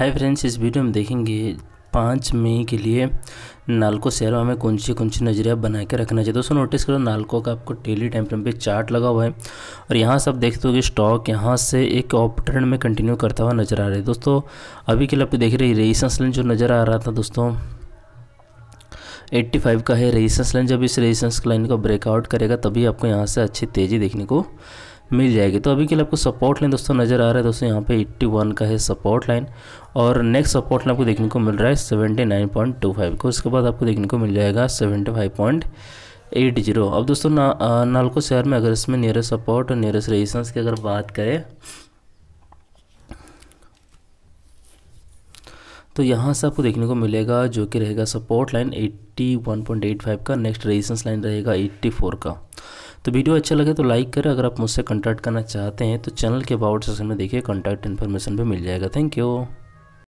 hi friends इस video में देखेंगे पाँच मई के लिए नालको शहर में कौन सी कौन सी नजरिया बना के रखना चाहिए दोस्तों नोटिस करो नालको का आपको डेली टाइम फ्रेम पे चार्ट लगा हुआ है और यहाँ से आप देखते हो कि स्टॉक यहाँ से एक ऑप ट्रेंड में कंटिन्यू करता हुआ नजर आ रहा है दोस्तों अभी के लिए आप देख रहे हैं रेजिस्टेंस लाइन जो नज़र आ रहा था दोस्तों 85 का है रेजिस्टेंस लाइन जब इस रेजिस्टेंस लाइन को ब्रेकआउट करेगा तभी आपको यहाँ से अच्छी तेज़ी देखने को मिल जाएगी तो अभी के लिए आपको सपोर्ट लाइन दोस्तों नज़र आ रहा है दोस्तों यहाँ पे 81 का है सपोर्ट लाइन और नेक्स्ट सपोर्ट लाइन आपको देखने को मिल रहा है 79.25 को उसके बाद आपको देखने को मिल जाएगा 75.80 अब दोस्तों ना, नालको शहर में अगर इसमें नियरेस्ट सपोर्ट और नियरेस्ट रेजिस्टेंस की अगर बात करें तो यहाँ से आपको देखने को मिलेगा जो कि रहेगा सपोर्ट लाइन एट्टी का नेक्स्ट रेजिस्टेंस लाइन रहेगा एट्टी का तो वीडियो अच्छा लगे तो लाइक करें अगर आप मुझसे कॉन्टैक्ट करना चाहते हैं तो चैनल के अबाउट सेक्शन में देखिए कॉन्टैक्ट इन्फॉर्मेशन पर मिल जाएगा थैंक यू